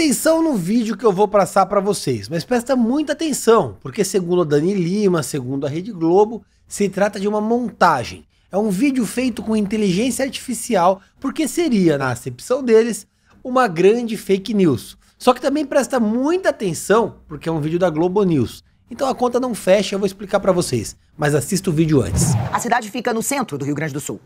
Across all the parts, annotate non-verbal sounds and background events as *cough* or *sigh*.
Atenção no vídeo que eu vou passar para vocês, mas presta muita atenção, porque segundo a Dani Lima, segundo a Rede Globo, se trata de uma montagem. É um vídeo feito com inteligência artificial, porque seria, na acepção deles, uma grande fake news. Só que também presta muita atenção, porque é um vídeo da Globo News. Então a conta não fecha, eu vou explicar para vocês, mas assista o vídeo antes. A cidade fica no centro do Rio Grande do Sul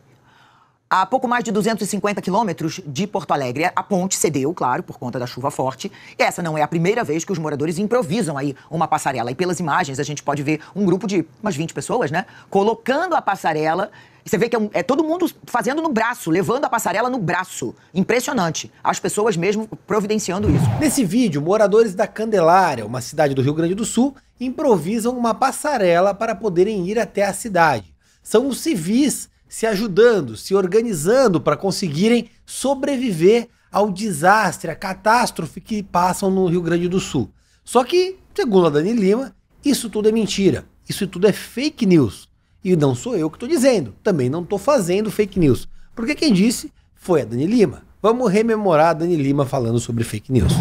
a pouco mais de 250 quilômetros de Porto Alegre. A ponte cedeu, claro, por conta da chuva forte. E essa não é a primeira vez que os moradores improvisam aí uma passarela. E pelas imagens a gente pode ver um grupo de umas 20 pessoas, né? Colocando a passarela. Você vê que é, um, é todo mundo fazendo no braço, levando a passarela no braço. Impressionante. As pessoas mesmo providenciando isso. Nesse vídeo, moradores da Candelária, uma cidade do Rio Grande do Sul, improvisam uma passarela para poderem ir até a cidade. São os civis se ajudando, se organizando para conseguirem sobreviver ao desastre, à catástrofe que passam no Rio Grande do Sul. Só que, segundo a Dani Lima, isso tudo é mentira, isso tudo é fake news. E não sou eu que estou dizendo, também não estou fazendo fake news. Porque quem disse foi a Dani Lima. Vamos rememorar a Dani Lima falando sobre fake news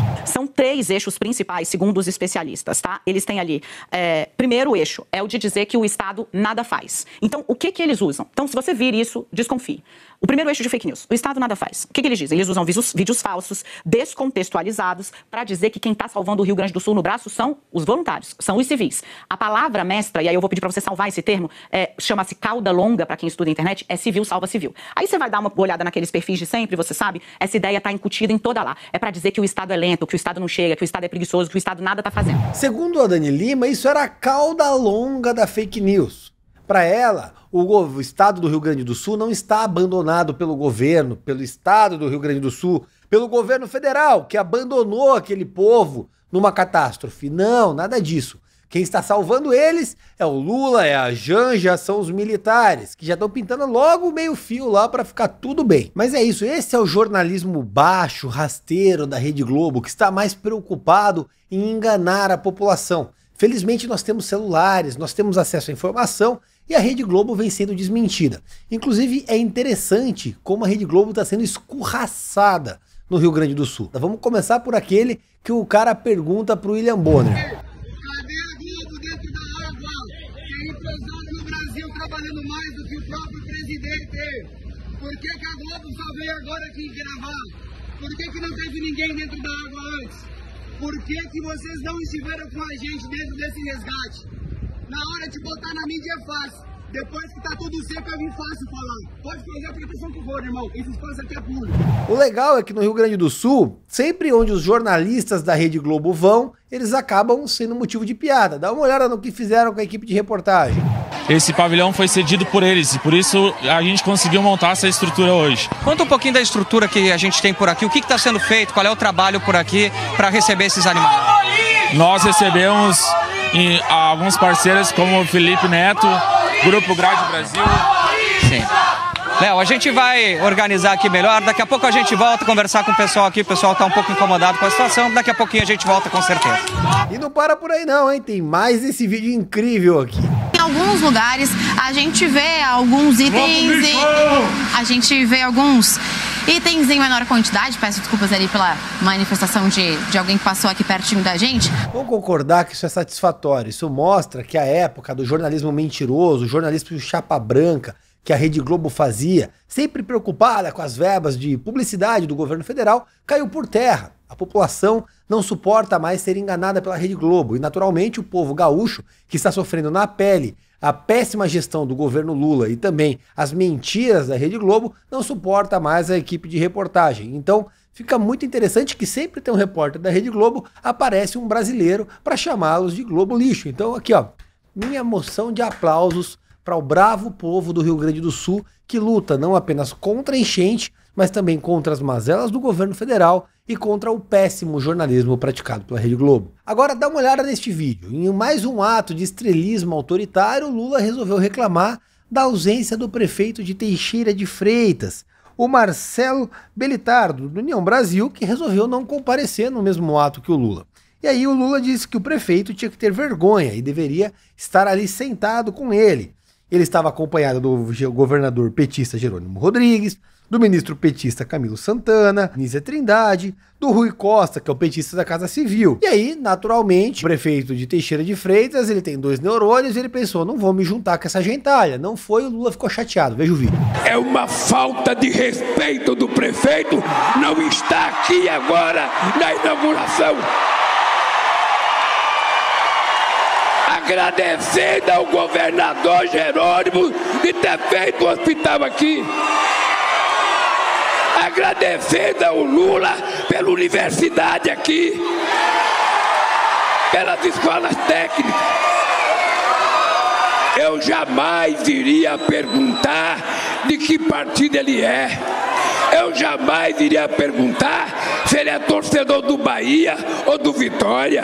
três eixos principais, segundo os especialistas, tá? Eles têm ali, é, primeiro eixo é o de dizer que o Estado nada faz. Então, o que que eles usam? Então, se você vir isso, desconfie. O primeiro eixo de fake news, o Estado nada faz. O que, que eles dizem? Eles usam vídeos, vídeos falsos, descontextualizados, para dizer que quem está salvando o Rio Grande do Sul no braço são os voluntários, são os civis. A palavra mestra, e aí eu vou pedir para você salvar esse termo, é, chama-se cauda longa para quem estuda internet, é civil salva civil. Aí você vai dar uma olhada naqueles perfis de sempre, você sabe, essa ideia está incutida em toda lá. É para dizer que o Estado é lento, que o Estado não não chega, que o Estado é preguiçoso, que o Estado nada tá fazendo. Segundo a Dani Lima, isso era a cauda longa da fake news. Para ela, o Estado do Rio Grande do Sul não está abandonado pelo governo, pelo Estado do Rio Grande do Sul, pelo governo federal, que abandonou aquele povo numa catástrofe. Não, nada disso. Quem está salvando eles é o Lula, é a Janja, são os militares, que já estão pintando logo o meio-fio lá para ficar tudo bem. Mas é isso, esse é o jornalismo baixo, rasteiro da Rede Globo, que está mais preocupado em enganar a população. Felizmente nós temos celulares, nós temos acesso à informação e a Rede Globo vem sendo desmentida. Inclusive é interessante como a Rede Globo está sendo escorraçada no Rio Grande do Sul. Vamos começar por aquele que o cara pergunta para o William Bonner empresário no Brasil trabalhando mais do que o próprio presidente. Por que, que a Globo só veio agora aqui gravar? Por que, que não teve ninguém dentro da água antes? Por que, que vocês não estiveram com a gente dentro desse resgate? Na hora de botar na mídia é fácil. Depois que tá tudo seco, é bem fácil falar. Pode fazer a proteção que for, irmão. Esse espaço aqui é público. O legal é que no Rio Grande do Sul, sempre onde os jornalistas da Rede Globo vão, eles acabam sendo motivo de piada. Dá uma olhada no que fizeram com a equipe de reportagem. Esse pavilhão foi cedido por eles e por isso a gente conseguiu montar essa estrutura hoje. Conta um pouquinho da estrutura que a gente tem por aqui. O que está sendo feito? Qual é o trabalho por aqui para receber esses animais? Nós recebemos alguns parceiros como o Felipe Neto, Grupo Grade Brasil. Sim. Léo, a gente vai organizar aqui melhor. Daqui a pouco a gente volta a conversar com o pessoal aqui. O pessoal está um pouco incomodado com a situação. Daqui a pouquinho a gente volta com certeza. E não para por aí não, hein? Tem mais esse vídeo incrível aqui. Em alguns lugares a gente vê alguns itens e a gente vê alguns Itens em menor quantidade, peço desculpas ali pela manifestação de, de alguém que passou aqui pertinho da gente. Vou concordar que isso é satisfatório. Isso mostra que a época do jornalismo mentiroso, jornalismo chapa branca, que a Rede Globo fazia, sempre preocupada com as verbas de publicidade do governo federal, caiu por terra. A população não suporta mais ser enganada pela Rede Globo e, naturalmente, o povo gaúcho, que está sofrendo na pele a péssima gestão do governo Lula e também as mentiras da Rede Globo não suporta mais a equipe de reportagem. Então, fica muito interessante que sempre tem um repórter da Rede Globo, aparece um brasileiro para chamá-los de Globo lixo. Então, aqui ó, minha moção de aplausos para o bravo povo do Rio Grande do Sul que luta não apenas contra a enchente, mas também contra as mazelas do governo federal e contra o péssimo jornalismo praticado pela Rede Globo. Agora dá uma olhada neste vídeo. Em mais um ato de estrelismo autoritário, Lula resolveu reclamar da ausência do prefeito de Teixeira de Freitas, o Marcelo Belitardo, do União Brasil, que resolveu não comparecer no mesmo ato que o Lula. E aí o Lula disse que o prefeito tinha que ter vergonha e deveria estar ali sentado com ele. Ele estava acompanhado do governador petista Jerônimo Rodrigues, do ministro petista Camilo Santana, Nízia Trindade, do Rui Costa, que é o petista da Casa Civil. E aí, naturalmente, o prefeito de Teixeira de Freitas, ele tem dois neurônios e ele pensou, não vou me juntar com essa gentalha. Não foi, o Lula ficou chateado. Veja o vídeo. É uma falta de respeito do prefeito não estar aqui agora na inauguração agradecendo ao governador Jerônimo de ter feito o hospital aqui agradecendo ao Lula pela universidade aqui, pelas escolas técnicas. Eu jamais iria perguntar de que partido ele é. Eu jamais iria perguntar se ele é torcedor do Bahia ou do Vitória.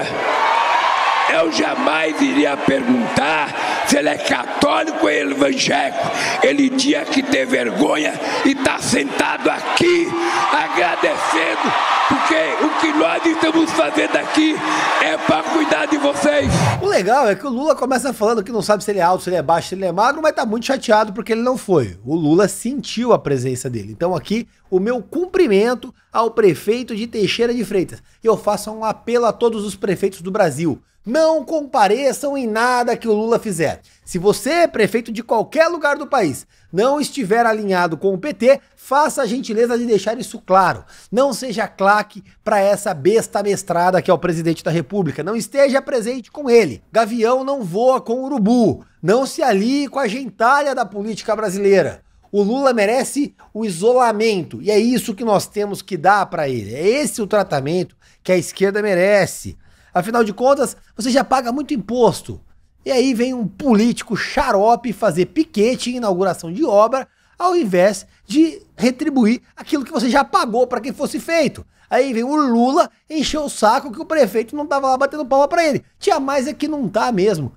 Eu jamais iria perguntar se ele é católico ou é evangélico, ele tinha que ter vergonha e estar tá sentado aqui agradecendo, porque o que nós estamos fazendo aqui é para cuidar de vocês. O legal é que o Lula começa falando que não sabe se ele é alto, se ele é baixo, se ele é magro, mas tá muito chateado porque ele não foi. O Lula sentiu a presença dele. Então aqui o meu cumprimento ao prefeito de Teixeira de Freitas. E eu faço um apelo a todos os prefeitos do Brasil. Não compareçam em nada que o Lula fizer. Se você, é prefeito de qualquer lugar do país, não estiver alinhado com o PT, faça a gentileza de deixar isso claro. Não seja claque para essa besta mestrada que é o presidente da República. Não esteja presente com ele. Gavião não voa com urubu. Não se alie com a gentalha da política brasileira. O Lula merece o isolamento e é isso que nós temos que dar para ele. É esse o tratamento que a esquerda merece. Afinal de contas, você já paga muito imposto. E aí vem um político xarope fazer piquete em inauguração de obra ao invés de retribuir aquilo que você já pagou para que fosse feito. Aí vem o Lula encher o saco que o prefeito não estava lá batendo palma para ele. Tinha mais é que não tá mesmo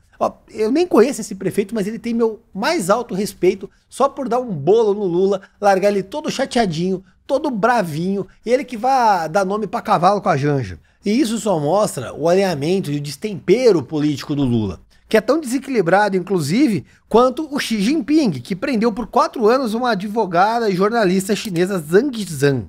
eu nem conheço esse prefeito, mas ele tem meu mais alto respeito só por dar um bolo no Lula, largar ele todo chateadinho, todo bravinho, ele que vai dar nome para cavalo com a Janja. E isso só mostra o alinhamento e o destempero político do Lula, que é tão desequilibrado, inclusive, quanto o Xi Jinping, que prendeu por quatro anos uma advogada e jornalista chinesa Zhang Zhan.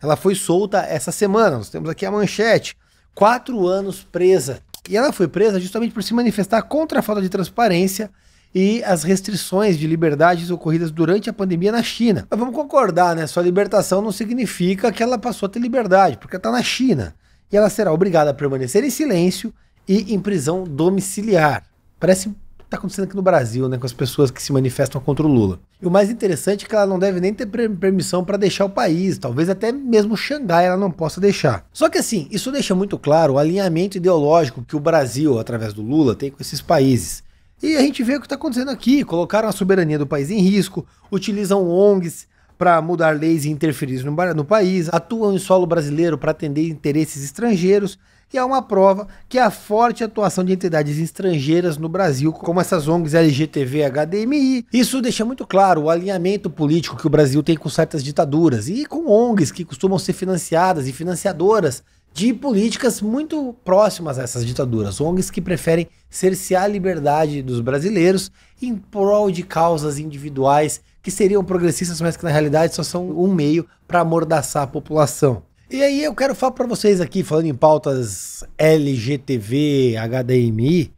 Ela foi solta essa semana, nós temos aqui a manchete. Quatro anos presa e ela foi presa justamente por se manifestar contra a falta de transparência e as restrições de liberdades ocorridas durante a pandemia na China. Mas vamos concordar, né? Sua libertação não significa que ela passou a ter liberdade, porque está na China. E ela será obrigada a permanecer em silêncio e em prisão domiciliar. Parece está acontecendo aqui no Brasil, né, com as pessoas que se manifestam contra o Lula. E o mais interessante é que ela não deve nem ter permissão para deixar o país, talvez até mesmo Xangai ela não possa deixar. Só que assim, isso deixa muito claro o alinhamento ideológico que o Brasil, através do Lula, tem com esses países. E a gente vê o que está acontecendo aqui, colocaram a soberania do país em risco, utilizam ONGs, para mudar leis e interferir no, no, país, atuam em solo brasileiro para atender interesses estrangeiros e há é uma prova que a forte atuação de entidades estrangeiras no Brasil, como essas ONGs LGTV HDMI. Isso deixa muito claro o alinhamento político que o Brasil tem com certas ditaduras e com ONGs que costumam ser financiadas e financiadoras de políticas muito próximas a essas ditaduras, ONGs que preferem cercear a liberdade dos brasileiros em prol de causas individuais que seriam progressistas, mas que na realidade só são um meio para amordaçar a população. E aí eu quero falar para vocês aqui, falando em pautas LGTV, HDMI,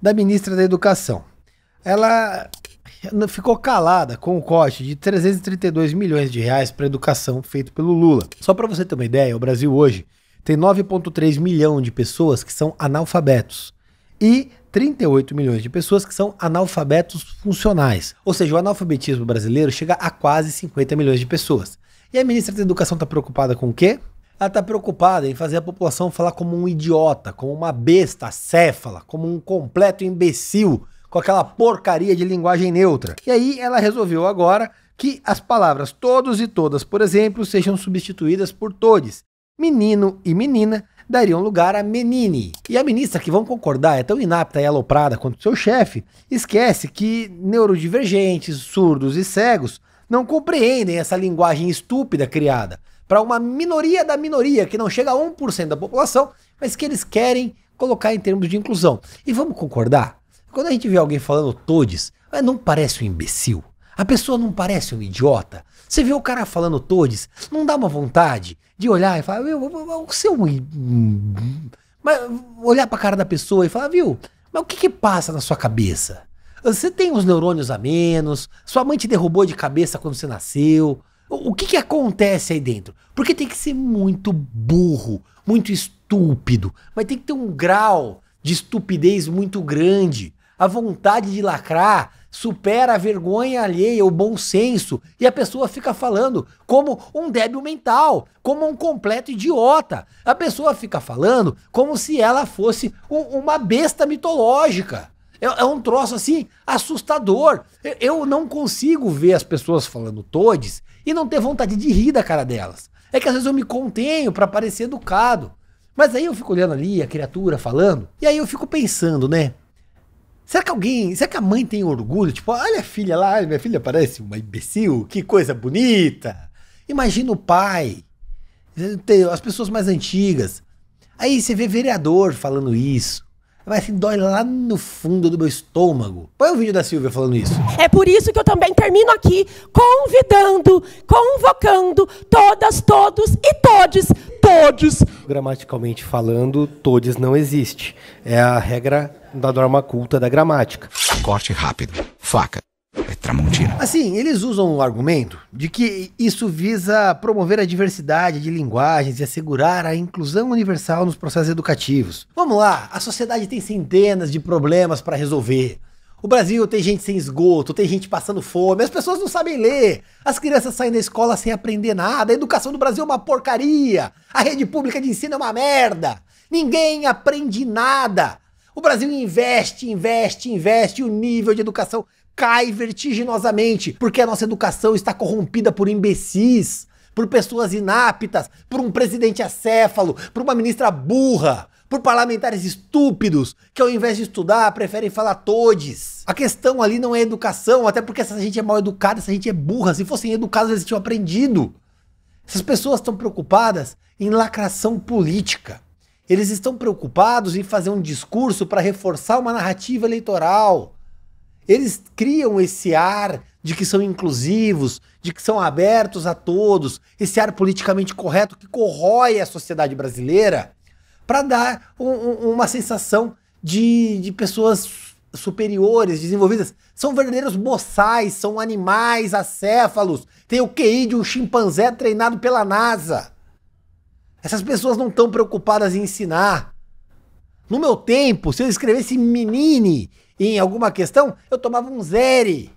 da ministra da Educação. Ela ficou calada com o corte de 332 milhões de reais para educação feito pelo Lula. Só para você ter uma ideia, o Brasil hoje tem 9,3 milhão de pessoas que são analfabetos e 38 milhões de pessoas que são analfabetos funcionais. Ou seja, o analfabetismo brasileiro chega a quase 50 milhões de pessoas. E a ministra da Educação está preocupada com o quê? Ela está preocupada em fazer a população falar como um idiota, como uma besta acéfala, como um completo imbecil, com aquela porcaria de linguagem neutra. E aí ela resolveu agora que as palavras todos e todas, por exemplo, sejam substituídas por todes. Menino e menina dariam lugar a menine. E a ministra, que vão concordar, é tão inapta e aloprada quanto seu chefe, esquece que neurodivergentes, surdos e cegos não compreendem essa linguagem estúpida criada, para uma minoria da minoria, que não chega a 1% da população, mas que eles querem colocar em termos de inclusão. E vamos concordar? Quando a gente vê alguém falando todes, ah, não parece um imbecil. A pessoa não parece um idiota. Você vê o cara falando todes, não dá uma vontade de olhar e falar, meu, o seu, olhar Mas olhar cara da pessoa e falar, viu, mas o que que passa na sua cabeça? Você tem os neurônios a menos, sua mãe te derrubou de cabeça quando você nasceu, o que, que acontece aí dentro? Porque tem que ser muito burro, muito estúpido, mas tem que ter um grau de estupidez muito grande. A vontade de lacrar supera a vergonha alheia, o bom senso, e a pessoa fica falando como um débil mental, como um completo idiota. A pessoa fica falando como se ela fosse um, uma besta mitológica. É, é, um troço assim assustador. Eu, eu não consigo ver as pessoas falando todes e não ter vontade de rir da cara delas. É que às vezes eu me contenho para parecer educado. Mas aí eu fico olhando ali a criatura falando, e aí eu fico pensando, né? Será que alguém, será que a mãe tem orgulho? Tipo, olha a filha lá, minha filha parece uma imbecil, que coisa bonita. Imagina o pai, as pessoas mais antigas. Aí você vê vereador falando isso. Mas assim, dói lá no fundo do meu estômago. Põe o vídeo da Silvia falando isso. É por isso que eu também termino aqui convidando, convocando todas, todos e todes, todes. Gramaticalmente falando, todes não existe. É a regra da norma culta da gramática. Corte rápido. Faca. Tramontina. Assim, eles usam o argumento de que isso visa promover a diversidade de linguagens e assegurar a inclusão universal nos processos educativos. Vamos lá, a sociedade tem centenas de problemas para resolver. O Brasil tem gente sem esgoto, tem gente passando fome, as pessoas não sabem ler, as crianças saem da escola sem aprender nada, a educação do Brasil é uma porcaria, a rede pública de ensino é uma merda, ninguém aprende nada. O Brasil investe, investe, investe, o nível de educação cai vertiginosamente, porque a nossa educação está corrompida por imbecis, por pessoas inaptas, por um presidente acéfalo, por uma ministra burra, por parlamentares estúpidos que ao invés de estudar preferem falar todes. A questão ali não é educação, até porque essa gente é mal educada, essa gente é burra. Se fossem educados, eles tinham aprendido. Essas pessoas estão preocupadas em lacração política. Eles estão preocupados em fazer um discurso para reforçar uma narrativa eleitoral. Eles criam esse ar de que são inclusivos, de que são abertos a todos, esse ar politicamente correto que corrói a sociedade brasileira, para dar um, um, uma sensação de, de pessoas superiores, desenvolvidas. São verdadeiros boçais, são animais acéfalos, tem o QI de um chimpanzé treinado pela NASA. Essas pessoas não estão preocupadas em ensinar. No meu tempo, se eu escrevesse menine em alguma questão, eu tomava um zero.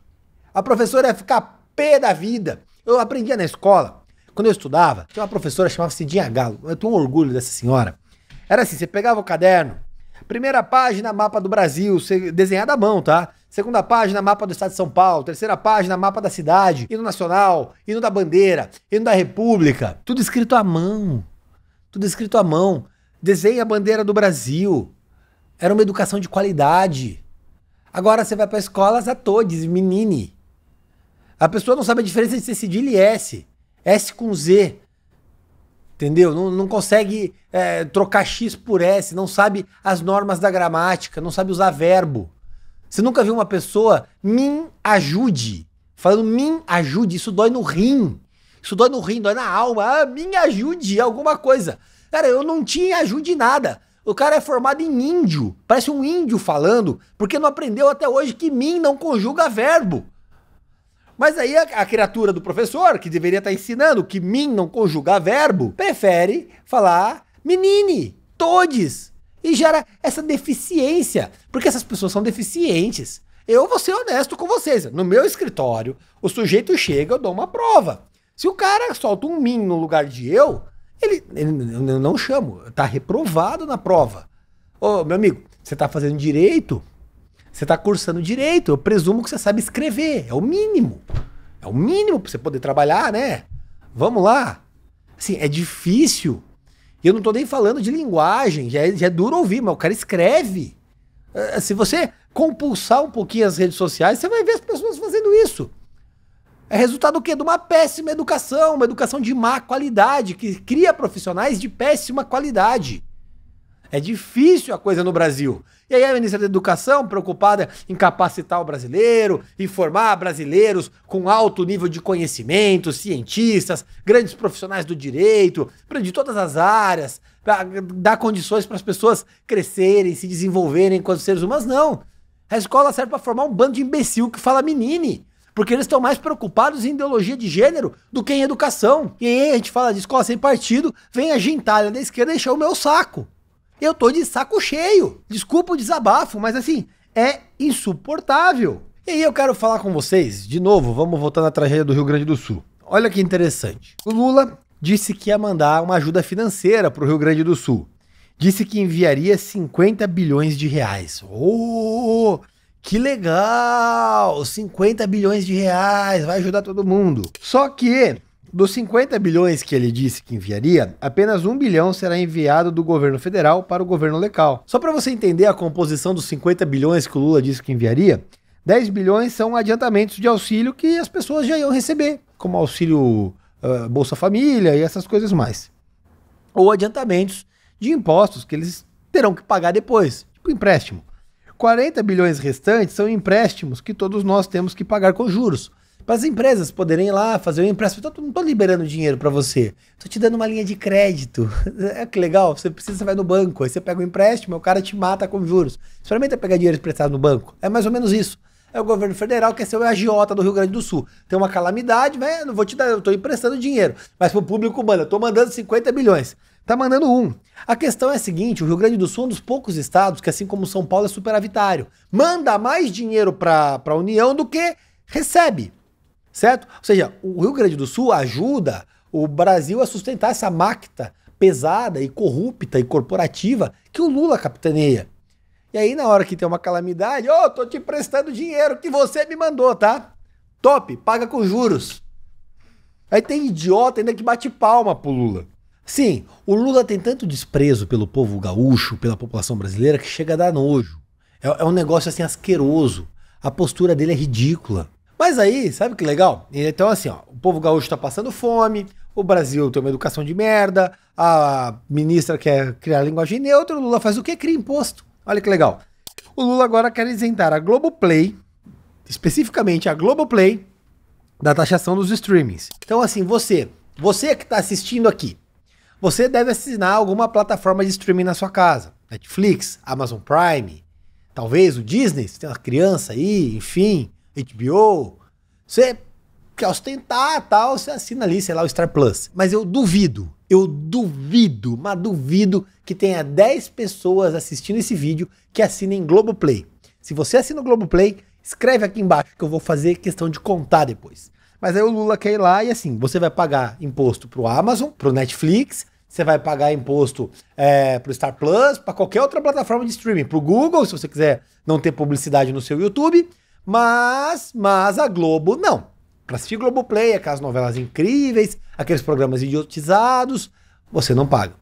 A professora ia ficar pé da vida. Eu aprendia na escola, quando eu estudava, tinha uma professora chamava Cidinha Galo. Eu tenho um orgulho dessa senhora. Era assim, você pegava o caderno, primeira página, mapa do Brasil, desenhado à mão, tá? Segunda página, mapa do estado de São Paulo. Terceira página, mapa da cidade, hino nacional, hino da bandeira, hino da república. Tudo escrito à mão. Tudo escrito à mão. Desenha a bandeira do Brasil. Era uma educação de qualidade. Agora você vai para escolas a todos, menine. A pessoa não sabe a diferença entre cedilha e S. S com Z. Entendeu? Não, não consegue é, trocar X por S, não sabe as normas da gramática, não sabe usar verbo. Você nunca viu uma pessoa me ajude, falando me ajude, isso dói no rim. Isso dói no rim, dói na alma. Ah, me ajude, alguma coisa. Cara, eu não tinha ajude nada. O cara é formado em índio, parece um índio falando, porque não aprendeu até hoje que mim não conjuga verbo. Mas aí a, a, criatura do professor, que deveria estar tá ensinando que mim não conjuga verbo, prefere falar menine, todes. E gera essa deficiência, porque essas pessoas são deficientes. Eu vou ser honesto com vocês. No meu escritório, o sujeito chega, eu dou uma prova. Se o cara solta um mim no lugar de eu, ele, ele eu não chamo, está reprovado na prova. Ô, meu amigo, você está fazendo direito? Você está cursando direito? Eu presumo que você sabe escrever, é o mínimo. É o mínimo para você poder trabalhar, né? Vamos lá. Assim, é difícil. E eu não estou nem falando de linguagem, já é, já é duro ouvir, mas o cara escreve. Eh, se você compulsar um pouquinho as redes sociais, você vai ver as pessoas fazendo isso. É resultado do quê? De uma péssima educação, uma educação de má qualidade, que cria profissionais de péssima qualidade. É difícil a coisa no Brasil. E aí a ministra da Educação, preocupada em capacitar o brasileiro, em formar brasileiros com alto nível de conhecimento, cientistas, grandes profissionais do direito, de todas as áreas, para dar condições para as pessoas crescerem, se desenvolverem enquanto seres humanos, não. A escola serve para formar um bando de imbecil que fala menine porque eles estão mais preocupados em ideologia de gênero do que em educação. E aí a gente fala de escola sem partido, vem a gentalha da esquerda encher o meu saco. Eu tô de saco cheio. Desculpa o desabafo, mas assim, é insuportável. E aí eu quero falar com vocês, de novo, vamos voltar na tragédia do Rio Grande do Sul. Olha que interessante. O Lula disse que ia mandar uma ajuda financeira para o Rio Grande do Sul. Disse que enviaria 50 bilhões de reais. Oh! Que legal! 50 bilhões de reais, vai ajudar todo mundo. Só que dos 50 bilhões que ele disse que enviaria, apenas 1 bilhão será enviado do governo federal para o governo local. Só para você entender a composição dos 50 bilhões que o Lula disse que enviaria, 10 bilhões são adiantamentos de auxílio que as pessoas já iam receber, como auxílio uh, Bolsa Família e essas coisas mais. Ou adiantamentos de impostos que eles terão que pagar depois, tipo empréstimo. 40 bilhões restantes são empréstimos que todos nós temos que pagar com juros. Para as empresas poderem ir lá fazer o um empréstimo. Então, não estou liberando dinheiro para você. Estou te dando uma linha de crédito. *laughs* É que legal. Você precisa, você vai no banco. Aí você pega o um empréstimo, o cara te mata com juros. Experimenta pegar dinheiro emprestado no banco. É mais ou menos isso. É o governo federal quer é ser o é agiota do Rio Grande do Sul. Tem uma calamidade, velho, né? não vou te dar, eu estou emprestando dinheiro. Mas para o público, manda, eu estou mandando 50 bilhões. Tá mandando um. A questão é a seguinte: o Rio Grande do Sul é um dos poucos estados que, assim como São Paulo, é superavitário. Manda mais dinheiro para a União do que recebe. Certo? Ou seja, o Rio Grande do Sul ajuda o Brasil a sustentar essa máquina pesada e corrupta e corporativa que o Lula capitaneia. E aí, na hora que tem uma calamidade, ô, oh, tô te prestando dinheiro que você me mandou, tá? Top, paga com juros. Aí tem idiota ainda que bate palma pro Lula. Sim, o Lula tem tanto desprezo pelo povo gaúcho, pela população brasileira, que chega a dar nojo. É, é um negócio assim asqueroso. A postura dele é ridícula. Mas aí, sabe que legal? Então, assim, ó, o povo gaúcho tá passando fome, o Brasil tem uma educação de merda, a ministra quer criar linguagem neutra, o Lula faz o quê? Cria imposto. Olha que legal. O Lula agora quer isentar a Globoplay, especificamente a Globoplay, da taxação dos streamings. Então, assim, você, você que tá assistindo aqui, você deve assinar alguma plataforma de streaming na sua casa. Netflix, Amazon Prime, talvez o Disney, se tem uma criança aí, enfim, HBO. Você quer ostentar tal, você assina ali, sei lá, o Star Plus. Mas eu duvido, eu duvido, mas duvido que tenha 10 pessoas assistindo esse vídeo que assinem Globoplay. Se você assina o Globoplay, escreve aqui embaixo que eu vou fazer questão de contar depois. Mas aí o Lula quer ir lá e assim, você vai pagar imposto pro Amazon, pro Netflix, você vai pagar imposto é, para o Star Plus, para qualquer outra plataforma de streaming, para o Google, se você quiser não ter publicidade no seu YouTube, mas, mas a Globo não. Para assistir Play, aquelas novelas incríveis, aqueles programas idiotizados, você não paga.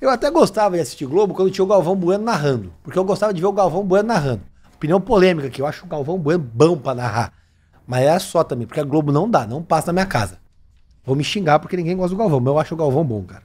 Eu até gostava de assistir Globo quando tinha o Galvão Bueno narrando, porque eu gostava de ver o Galvão Bueno narrando. Opinião polêmica aqui, eu acho o Galvão Bueno bom para narrar. Mas é só também, porque a Globo não dá, não passa na minha casa. Vou me xingar porque ninguém gosta do Galvão, mas eu acho o Galvão bom, cara.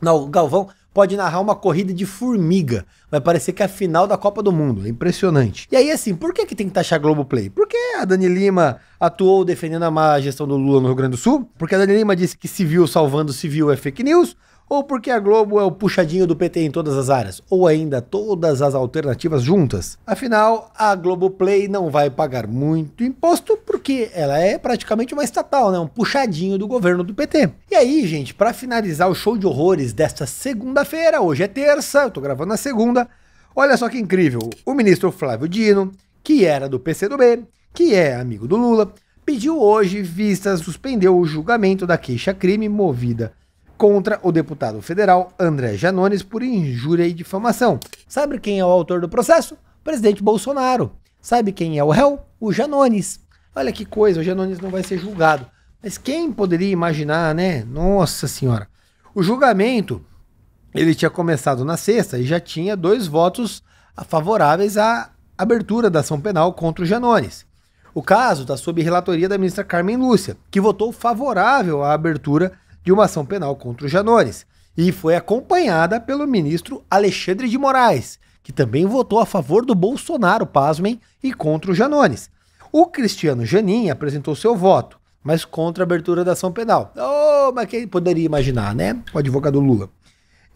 Não, Galvão pode narrar uma corrida de formiga. Vai parecer que é a final da Copa do Mundo. É impressionante. E aí, assim, por que, que tem que taxar Globoplay? Porque a Dani Lima atuou defendendo a má gestão do Lula no Rio Grande do Sul? Porque a Dani Lima disse que civil salvando civil é fake news? Ou porque a Globo é o puxadinho do PT em todas as áreas? Ou ainda todas as alternativas juntas? Afinal, a Globoplay não vai pagar muito imposto porque ela é praticamente uma estatal, né? Um puxadinho do governo do PT. E aí, gente, para finalizar o show de horrores desta segunda-feira, hoje é terça, eu tô gravando na segunda. Olha só que incrível, o ministro Flávio Dino, que era do PCdoB, que é amigo do Lula, pediu hoje vista suspender o julgamento da queixa-crime movida contra o deputado federal André Janones por injúria e difamação. Sabe quem é o autor do processo? presidente Bolsonaro. Sabe quem é o réu? O Janones. Olha que coisa, o Janones não vai ser julgado. Mas quem poderia imaginar, né? Nossa Senhora. O julgamento, ele tinha começado na sexta e já tinha dois votos favoráveis à abertura da ação penal contra o Janones. O caso está sob relatoria da ministra Carmen Lúcia, que votou favorável à abertura de uma ação penal contra o Janones e foi acompanhada pelo ministro Alexandre de Moraes, que também votou a favor do Bolsonaro, pasmem, e contra o Janones. O Cristiano Janin apresentou seu voto, mas contra a abertura da ação penal. Oh, mas quem poderia imaginar, né? O advogado Lula.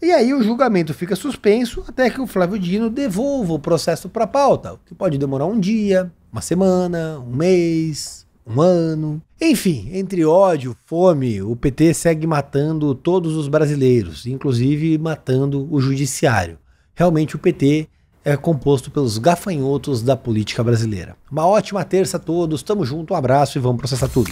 E aí o julgamento fica suspenso até que o Flávio Dino devolva o processo para a pauta, que pode demorar um dia, uma semana, um mês, humano. Enfim, entre ódio, fome, o PT segue matando todos os brasileiros, inclusive matando o judiciário. Realmente o PT é composto pelos gafanhotos da política brasileira. Uma ótima terça a todos, tamo junto, um abraço e vamos processar tudo.